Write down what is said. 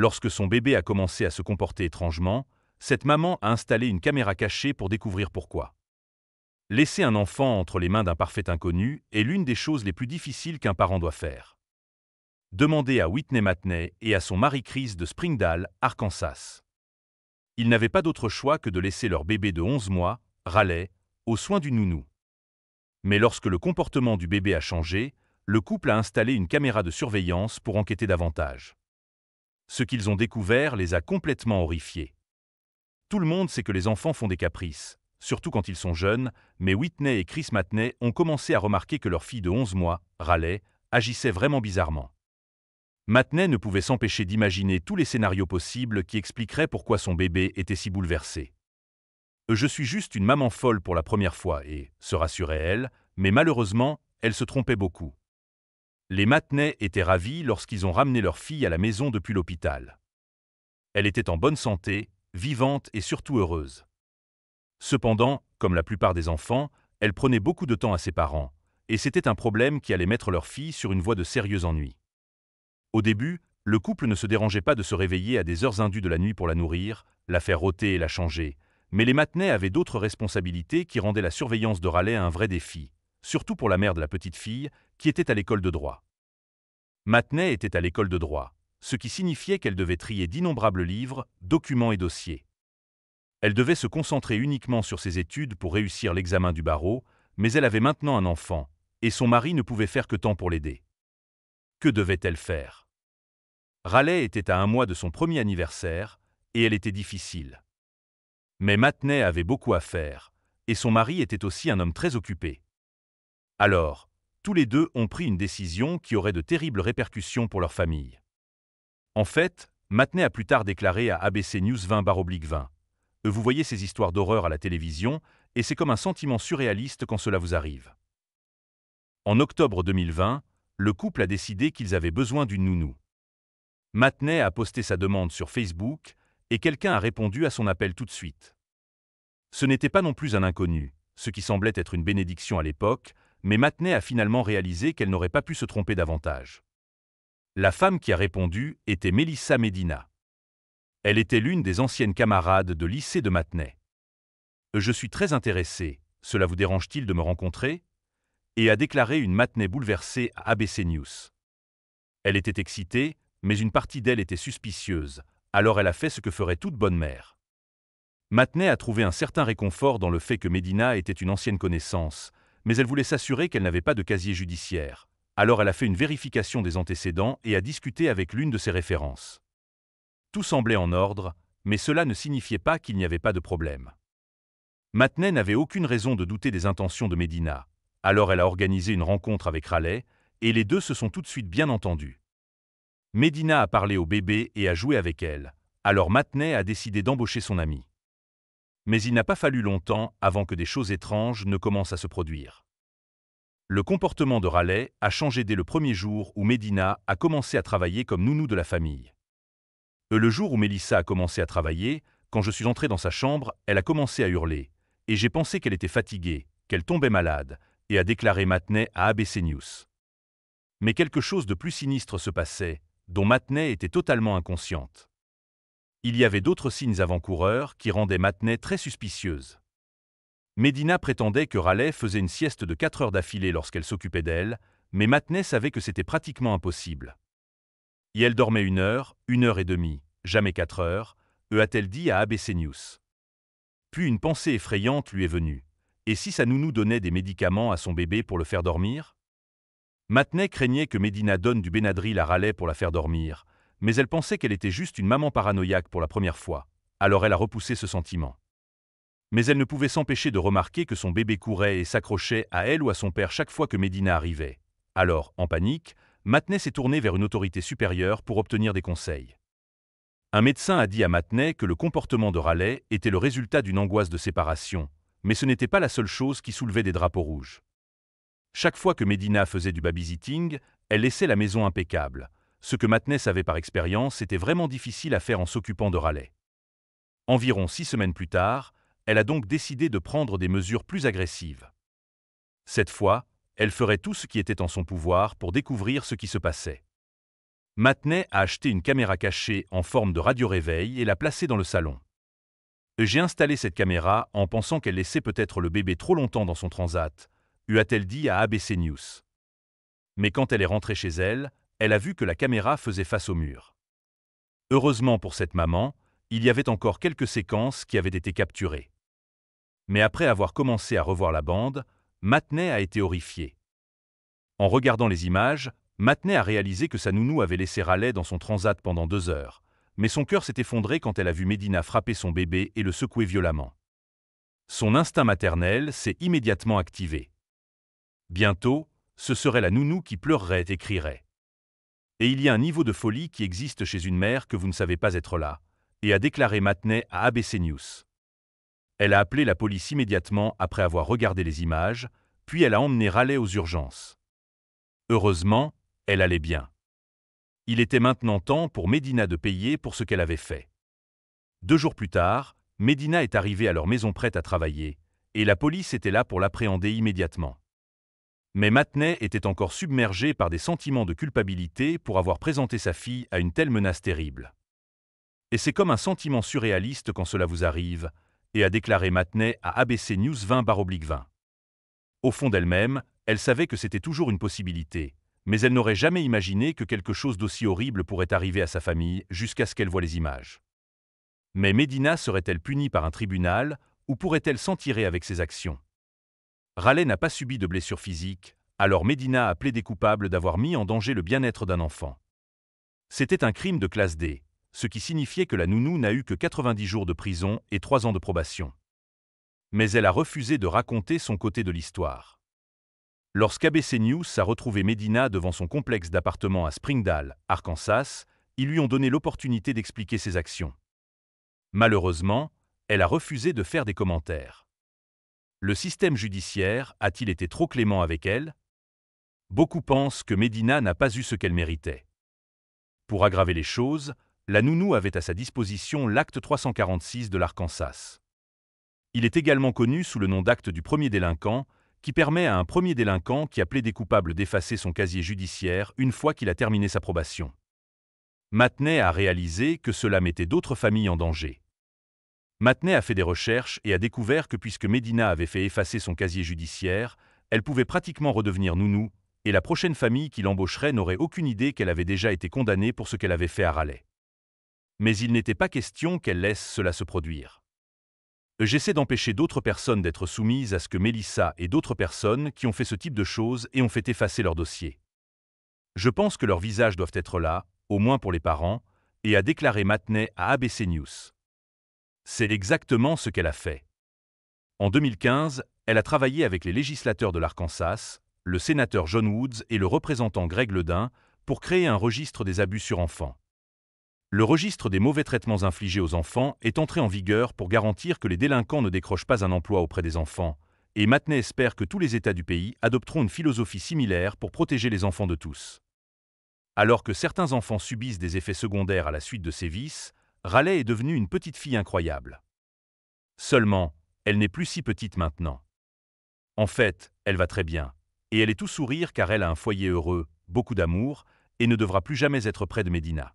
Lorsque son bébé a commencé à se comporter étrangement, cette maman a installé une caméra cachée pour découvrir pourquoi. Laisser un enfant entre les mains d'un parfait inconnu est l'une des choses les plus difficiles qu'un parent doit faire. Demandez à Whitney Matney et à son mari Chris de Springdale, Arkansas. Ils n'avaient pas d'autre choix que de laisser leur bébé de 11 mois, Raleigh, aux soins du nounou. Mais lorsque le comportement du bébé a changé, le couple a installé une caméra de surveillance pour enquêter davantage ce qu'ils ont découvert les a complètement horrifiés. Tout le monde sait que les enfants font des caprices, surtout quand ils sont jeunes, mais Whitney et Chris Matney ont commencé à remarquer que leur fille de 11 mois, Raleigh, agissait vraiment bizarrement. Matney ne pouvait s'empêcher d'imaginer tous les scénarios possibles qui expliqueraient pourquoi son bébé était si bouleversé. Je suis juste une maman folle pour la première fois et, se rassurait elle, mais malheureusement, elle se trompait beaucoup. Les Matenay étaient ravis lorsqu'ils ont ramené leur fille à la maison depuis l'hôpital. Elle était en bonne santé, vivante et surtout heureuse. Cependant, comme la plupart des enfants, elle prenait beaucoup de temps à ses parents, et c'était un problème qui allait mettre leur fille sur une voie de sérieux ennui. Au début, le couple ne se dérangeait pas de se réveiller à des heures indues de la nuit pour la nourrir, la faire rôter et la changer, mais les Matenay avaient d'autres responsabilités qui rendaient la surveillance de Raleigh un vrai défi, surtout pour la mère de la petite fille, qui était à l'école de droit. Matney était à l'école de droit, ce qui signifiait qu'elle devait trier d'innombrables livres, documents et dossiers. Elle devait se concentrer uniquement sur ses études pour réussir l'examen du barreau, mais elle avait maintenant un enfant, et son mari ne pouvait faire que tant pour l'aider. Que devait-elle faire Raleigh était à un mois de son premier anniversaire, et elle était difficile. Mais Matney avait beaucoup à faire, et son mari était aussi un homme très occupé. Alors, tous les deux ont pris une décision qui aurait de terribles répercussions pour leur famille. En fait, Matney a plus tard déclaré à ABC News 20-20 euh, Vous voyez ces histoires d'horreur à la télévision, et c'est comme un sentiment surréaliste quand cela vous arrive. En octobre 2020, le couple a décidé qu'ils avaient besoin d'une nounou. Matney a posté sa demande sur Facebook, et quelqu'un a répondu à son appel tout de suite. Ce n'était pas non plus un inconnu, ce qui semblait être une bénédiction à l'époque, mais Matney a finalement réalisé qu'elle n'aurait pas pu se tromper davantage. La femme qui a répondu était Mélissa Medina. Elle était l'une des anciennes camarades de lycée de Matney. Je suis très intéressée, cela vous dérange-t-il de me rencontrer et a déclaré une matinée bouleversée à ABC News. Elle était excitée, mais une partie d'elle était suspicieuse, alors elle a fait ce que ferait toute bonne mère. Matney a trouvé un certain réconfort dans le fait que Medina était une ancienne connaissance, mais elle voulait s'assurer qu'elle n'avait pas de casier judiciaire. Alors elle a fait une vérification des antécédents et a discuté avec l'une de ses références. Tout semblait en ordre, mais cela ne signifiait pas qu'il n'y avait pas de problème. Matenay n'avait aucune raison de douter des intentions de Médina, alors elle a organisé une rencontre avec Raleigh, et les deux se sont tout de suite bien entendus. Médina a parlé au bébé et a joué avec elle, alors Matenay a décidé d'embaucher son amie mais il n'a pas fallu longtemps avant que des choses étranges ne commencent à se produire. Le comportement de Raleigh a changé dès le premier jour où Medina a commencé à travailler comme nounou de la famille. Euh, le jour où Mélissa a commencé à travailler, quand je suis entré dans sa chambre, elle a commencé à hurler, et j'ai pensé qu'elle était fatiguée, qu'elle tombait malade, et a déclaré Matney à ABC News. Mais quelque chose de plus sinistre se passait, dont Matney était totalement inconsciente il y avait d'autres signes avant-coureurs qui rendaient Matney très suspicieuse. Médina prétendait que Raleigh faisait une sieste de quatre heures d'affilée lorsqu'elle s'occupait d'elle, mais Matney savait que c'était pratiquement impossible. Et elle dormait une heure, une heure et demie, jamais quatre heures, e a-t-elle dit à ABC News. Puis une pensée effrayante lui est venue. Et si sa nounou donnait des médicaments à son bébé pour le faire dormir Matney craignait que Médina donne du Benadryl à Raleigh pour la faire dormir, mais elle pensait qu'elle était juste une maman paranoïaque pour la première fois, alors elle a repoussé ce sentiment. Mais elle ne pouvait s'empêcher de remarquer que son bébé courait et s'accrochait à elle ou à son père chaque fois que Médina arrivait. Alors, en panique, Matney s'est tournée vers une autorité supérieure pour obtenir des conseils. Un médecin a dit à Matney que le comportement de Raleigh était le résultat d'une angoisse de séparation, mais ce n'était pas la seule chose qui soulevait des drapeaux rouges. Chaque fois que Médina faisait du babysitting, elle laissait la maison impeccable, ce que Matney savait par expérience était vraiment difficile à faire en s'occupant de Raleigh. Environ six semaines plus tard, elle a donc décidé de prendre des mesures plus agressives. Cette fois, elle ferait tout ce qui était en son pouvoir pour découvrir ce qui se passait. Matney a acheté une caméra cachée en forme de radio-réveil et l'a placée dans le salon. J'ai installé cette caméra en pensant qu'elle laissait peut-être le bébé trop longtemps dans son transat, », a-t-elle dit à ABC News. Mais quand elle est rentrée chez elle, elle a vu que la caméra faisait face au mur. Heureusement pour cette maman, il y avait encore quelques séquences qui avaient été capturées. Mais après avoir commencé à revoir la bande, Matney a été horrifiée. En regardant les images, Matney a réalisé que sa nounou avait laissé Raleigh dans son transat pendant deux heures, mais son cœur s'est effondré quand elle a vu Medina frapper son bébé et le secouer violemment. Son instinct maternel s'est immédiatement activé. Bientôt, ce serait la nounou qui pleurerait et crierait. Et il y a un niveau de folie qui existe chez une mère que vous ne savez pas être là, et a déclaré Matney à ABC News. Elle a appelé la police immédiatement après avoir regardé les images, puis elle a emmené Raleigh aux urgences. Heureusement, elle allait bien. Il était maintenant temps pour Médina de payer pour ce qu'elle avait fait. Deux jours plus tard, Médina est arrivée à leur maison prête à travailler, et la police était là pour l'appréhender immédiatement. Mais Matney était encore submergé par des sentiments de culpabilité pour avoir présenté sa fille à une telle menace terrible. Et c'est comme un sentiment surréaliste quand cela vous arrive, et a déclaré Matney à ABC News 20-20. Au fond d'elle-même, elle savait que c'était toujours une possibilité, mais elle n'aurait jamais imaginé que quelque chose d'aussi horrible pourrait arriver à sa famille jusqu'à ce qu'elle voie les images. Mais Médina serait-elle punie par un tribunal, ou pourrait-elle s'en tirer avec ses actions Raleigh n'a pas subi de blessures physique, alors Medina a plaidé coupable d'avoir mis en danger le bien-être d'un enfant. C'était un crime de classe D, ce qui signifiait que la nounou n'a eu que 90 jours de prison et 3 ans de probation. Mais elle a refusé de raconter son côté de l'histoire. Lorsqu'ABC News a retrouvé Medina devant son complexe d'appartements à Springdale, Arkansas, ils lui ont donné l'opportunité d'expliquer ses actions. Malheureusement, elle a refusé de faire des commentaires. Le système judiciaire a-t-il été trop clément avec elle Beaucoup pensent que Médina n'a pas eu ce qu'elle méritait. Pour aggraver les choses, la nounou avait à sa disposition l'acte 346 de l'Arkansas. Il est également connu sous le nom d'acte du premier délinquant, qui permet à un premier délinquant qui a plaidé coupable d'effacer son casier judiciaire une fois qu'il a terminé sa probation. Matney a réalisé que cela mettait d'autres familles en danger. Matney a fait des recherches et a découvert que puisque Médina avait fait effacer son casier judiciaire, elle pouvait pratiquement redevenir nounou, et la prochaine famille qui l'embaucherait n'aurait aucune idée qu'elle avait déjà été condamnée pour ce qu'elle avait fait à Raleigh. Mais il n'était pas question qu'elle laisse cela se produire. J'essaie d'empêcher d'autres personnes d'être soumises à ce que Mélissa et d'autres personnes qui ont fait ce type de choses et ont fait effacer leur dossier. Je pense que leurs visages doivent être là, au moins pour les parents, et a déclaré Matney à ABC News. C'est exactement ce qu'elle a fait. En 2015, elle a travaillé avec les législateurs de l'Arkansas, le sénateur John Woods et le représentant Greg Ledin pour créer un registre des abus sur enfants. Le registre des mauvais traitements infligés aux enfants est entré en vigueur pour garantir que les délinquants ne décrochent pas un emploi auprès des enfants, et Matney espère que tous les États du pays adopteront une philosophie similaire pour protéger les enfants de tous. Alors que certains enfants subissent des effets secondaires à la suite de ces vices, Raleigh est devenue une petite fille incroyable. Seulement, elle n'est plus si petite maintenant. En fait, elle va très bien, et elle est tout sourire car elle a un foyer heureux, beaucoup d'amour, et ne devra plus jamais être près de Médina.